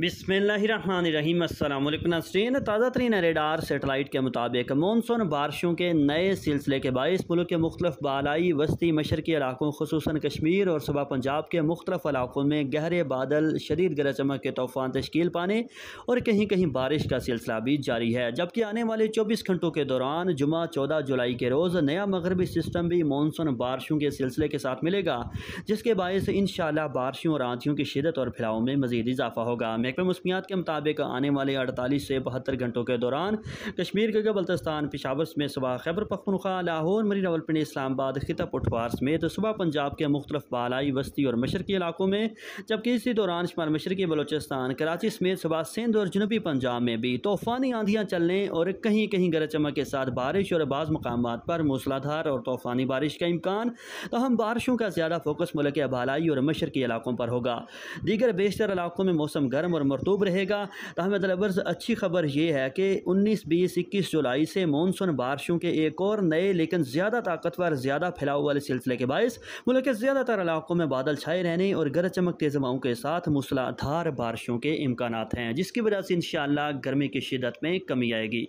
बिसमीम अल्लाम ताज़ा तरीन रेडार सेटेलाइट के मुताबिक मानसून बारिशों के नए सिलसिले के बायस मुल्क के मुख्तफ बालाई वस्ती मशरकी इलाकों खसूस कश्मीर और सुबह पंजाब के मुख्तफ इलाकों में गहरे बादल शदीद गरज चमक के तूफ़ान तश्कील पाने और कहीं कहीं बारिश का सिलसिला भी जारी है जबकि आने वाले चौबीस घंटों के दौरान जुमा चौदह जुलाई के रोज़ नया मगरबी सिस्टम भी मानसून बारिशों के सिलसिले के साथ मिलेगा जिसके बायस इन शारिशों बारिशों और आंधियों की शिदत और फैलाव में मजीद इजाफा होगा महकमे मौसमियात के मुताबिक आने वाले अड़तालीस से बहत्तर घंटों के दौरान कश्मीर के बल्तस्तान पिशावर में सुबह खैबर पखनखा लाहौर मरी नवलपिंडी इस्लामाबाद खिता पुटवार समेत सुबह पंजाब के मुख्तफ बालाई वस्ती और मशरकी इलाकों में जबकि इसी दौरान शुमार मशरकी बलोचिस्तान कराची समेत सुबह सिंध और जनूबी पंजाब में भी तूफ़ानी आंधियाँ चलने और कहीं कहीं गरज चमक के साथ बारिश और बाज़ मकाम पर मूसलाधार और तूफ़ानी बारिश का इम्कान तो बारिशों का ज़्यादा फोकस मुल्क बालाई और मशरकी इलाकों पर होगा दीगर बेशतर इलाकों में मौसम गर्म गर्म और मरतूब रहेगा तहम तो तलबर्स अच्छी खबर यह है कि उन्नीस बीस इक्कीस जुलाई से मानसून बारिशों के एक और नए लेकिन ज़्यादा ताकतवर ज़्यादा फैलाव वाले सिलसिले के बायस मुल्क के ज़्यादातर इलाकों में बादल छाए रहने और गरज चमक तेज़ हवाओं के साथ मूसलाधार बारिशों के इम्कान हैं जिसकी वजह से इन गर्मी की शिदत में कमी आएगी